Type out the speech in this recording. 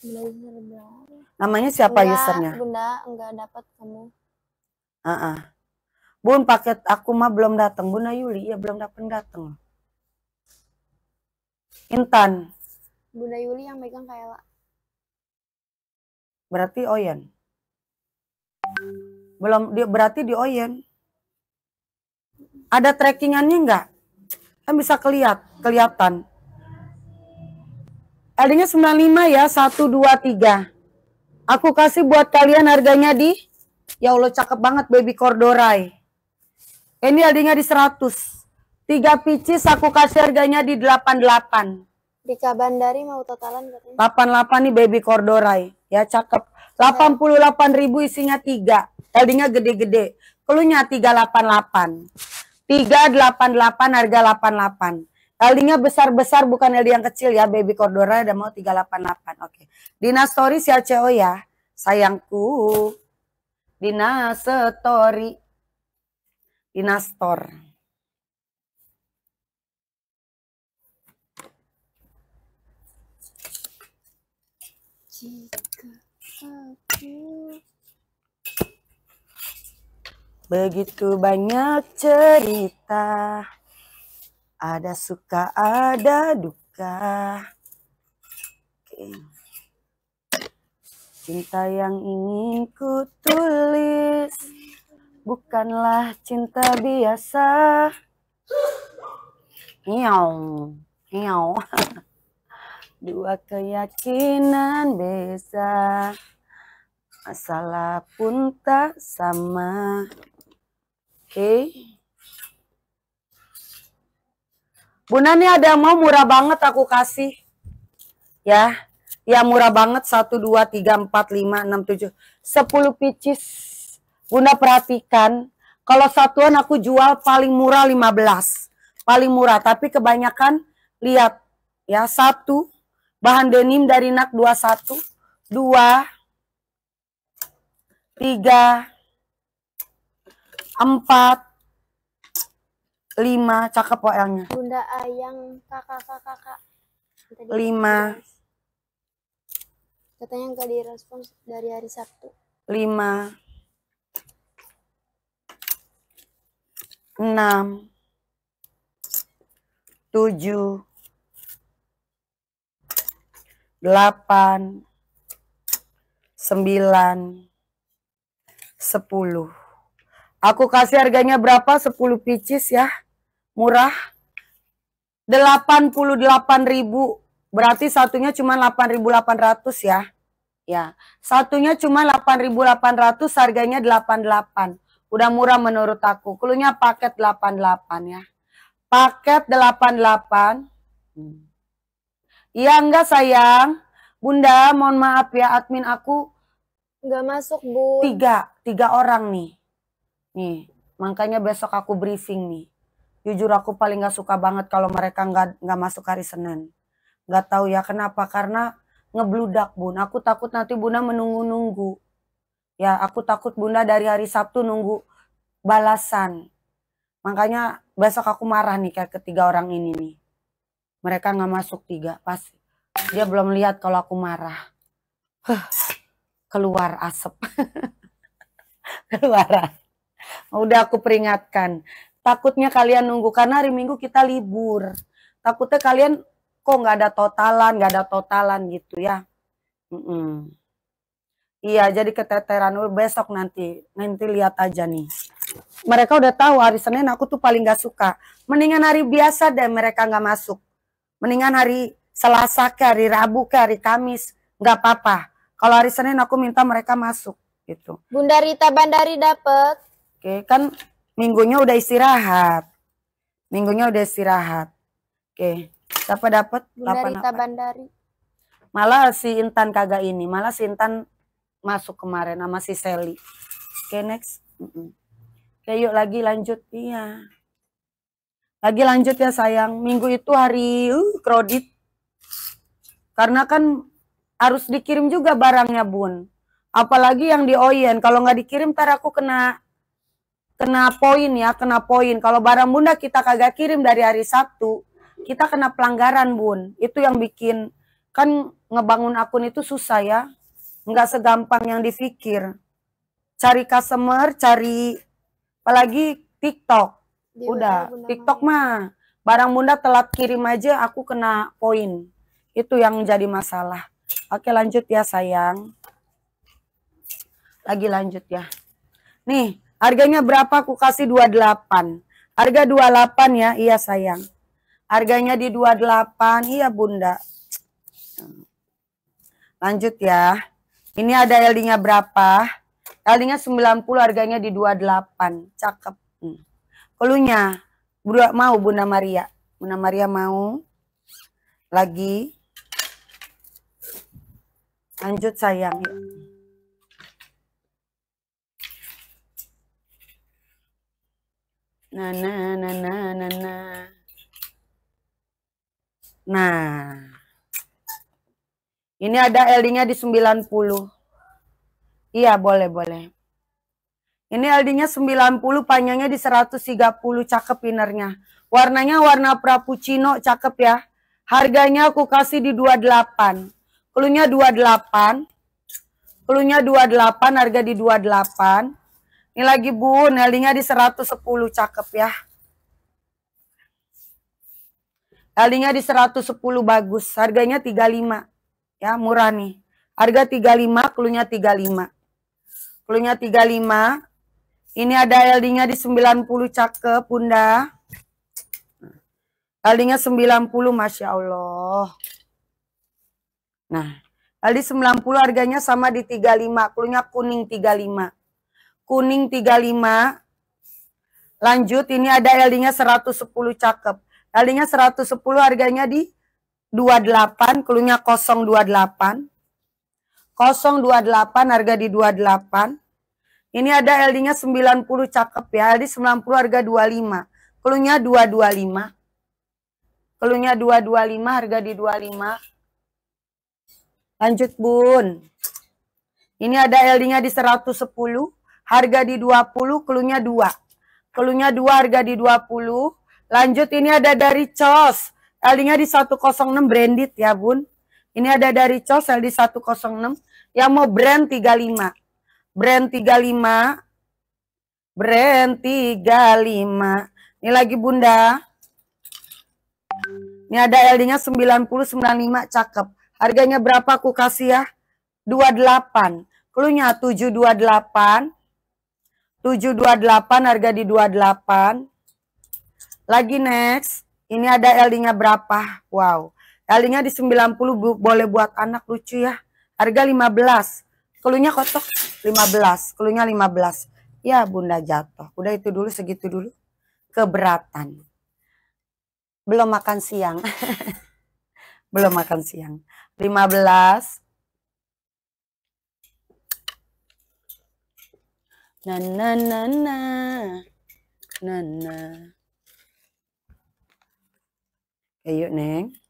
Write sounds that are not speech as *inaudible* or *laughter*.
Blazer Bra. Namanya siapa enggak, usernya? Bunda enggak dapat kamu. Ah, uh -uh. Bun paket aku mah belum datang. Bunda Yuli ya belum dapat datang. Intan. Bunda Yuli yang megang kayak. Berarti Oyen. Belum dia berarti di Oyen. Ada trackingannya enggak? Kan bisa keliat, kelihatan. Tadinya 95 ya, 123. Aku kasih buat kalian harganya di Ya Allah cakep banget baby cordorai. Ini harganya di 100. 3 picis aku kasih harganya di 88. Di Dika dari mau totalan katanya. 88 nih baby cordorai. Ya cakep. 88.000 isinya 3. Tadinya gede-gede. Kelunya 388. 388 harga 88. Talinya besar-besar bukan L yang kecil ya baby Cordora ada mau 388. Oke. Okay. Dina story si ACO oh ya. Sayangku. Dina story. Dina store. begitu banyak cerita. Ada suka, ada duka. Oke. Cinta yang ingin ku tulis bukanlah cinta biasa. Nyong, *laughs* nyong. Dua keyakinan beza. Masalah pun tak sama. Oke. Okay. Bunda nih ada yang mau murah banget aku kasih. Ya. Ya murah banget 1 2 3 4 5 6 7 10 picis. Bunda perhatikan kalau satuan aku jual paling murah 15. Paling murah, tapi kebanyakan lihat ya satu bahan denim dari NAK 21 2 3 4 lima cakep orangnya bunda ayang kakak kakak kakak lima katanya nggak direspons dari hari sabtu lima enam tujuh delapan sembilan sepuluh aku kasih harganya berapa sepuluh pieces ya murah 88.000 berarti satunya cuma 8.800 ya ya satunya cuma 8.800 harganya 88 udah murah menurut aku klunya paket 88 ya paket 88 hmm. iya enggak sayang Bunda mohon maaf ya admin aku enggak masuk Bu tiga tiga orang nih nih makanya besok aku briefing nih Jujur aku paling gak suka banget kalau mereka gak, nggak masuk hari Senin. Gak tahu ya kenapa karena ngebludak bun. Aku takut nanti bunda menunggu-nunggu. Ya aku takut bunda dari hari Sabtu nunggu balasan. Makanya besok aku marah nih kayak ketiga orang ini nih. Mereka gak masuk tiga pasti. Dia belum lihat kalau aku marah. Huh, keluar asap. *laughs* keluar. Udah aku peringatkan takutnya kalian nunggu karena hari Minggu kita libur. Takutnya kalian kok nggak ada totalan, nggak ada totalan gitu ya. Mm -mm. Iya, jadi keteteran besok nanti. Nanti lihat aja nih. Mereka udah tahu hari Senin aku tuh paling gak suka. Mendingan hari biasa deh mereka nggak masuk. Mendingan hari Selasa ke hari Rabu ke hari Kamis nggak apa-apa. Kalau hari Senin aku minta mereka masuk gitu. Bunda Rita Bandari dapet. Oke, kan Minggunya udah istirahat. Minggunya udah istirahat. Oke. Siapa dapat? Bunda Bandari. Malah si Intan kagak ini. Malah si Intan masuk kemarin sama si Sally. Oke, next. Mm -mm. Oke, yuk lagi lanjut. Iya. Lagi lanjut ya sayang. Minggu itu hari uh, kredit. Karena kan harus dikirim juga barangnya bun apalagi yang di Oyen kalau nggak dikirim ntar aku kena kena poin ya, kena poin. Kalau barang bunda kita kagak kirim dari hari Sabtu, kita kena pelanggaran bun. Itu yang bikin kan ngebangun akun itu susah ya, nggak segampang yang dipikir. Cari customer, cari apalagi TikTok. Iya, Udah, TikTok mah barang bunda telat kirim aja aku kena poin. Itu yang jadi masalah. Oke lanjut ya sayang. Lagi lanjut ya. Nih, Harganya berapa? Aku kasih 28. Harga 28 ya. Iya sayang. Harganya di 28. Iya bunda. Lanjut ya. Ini ada LD-nya berapa? LD-nya 90 harganya di 28. Cakep. Pelunya, hmm. Kelunya mau Bunda Maria. Bunda Maria mau. Lagi. Lanjut sayang. na na na na na na nah ini ada LD-nya di 90 iya boleh boleh ini LD-nya 90 panjangnya di 130 cakep innernya warnanya warna prapucino, cakep ya harganya aku kasih di 28 kelunya 28 kelunya 28 harga di 28 ini lagi Bu, Nellynya di 110 cakep ya. Nellynya di 110 bagus, harganya 35. Ya, murah nih. Harga 35, klunya 35. Klunya 35. Ini ada LD-nya di 90 cakep, Bunda. LD-nya 90, Masya Allah. Nah, LD 90 harganya sama di 35, klunya kuning 35 kuning 35. Lanjut, ini ada LD-nya 110 cakep. LD-nya 110 harganya di 28, keluarnya 028. 028 harga di 28. Ini ada LD-nya 90 cakep ya. LD 90 harga 25. Keluarnya 225. Keluarnya 225 harga di 25. Lanjut, Bun. Ini ada LD-nya di 110 harga di 20, kelunya 2. Kelunya 2 harga di 20. Lanjut ini ada dari COS. LD-nya di 106 branded ya, Bun. Ini ada dari COS di 106 yang mau brand 35. Brand 35. Brand 35. Ini lagi Bunda. Ini ada LD-nya 9095 cakep. Harganya berapa aku kasih ya? 28. Klunya 728. 728 harga di 28. Lagi next, ini ada LD-nya berapa? Wow. LD-nya di 90 bu, boleh buat anak lucu ya. Harga 15. Kelunya kotok 15, kelunya 15. Ya, Bunda jatuh. Udah itu dulu segitu dulu. Keberatan. Belum makan siang. *laughs* Belum makan siang. 15 na na na na na na kayo neng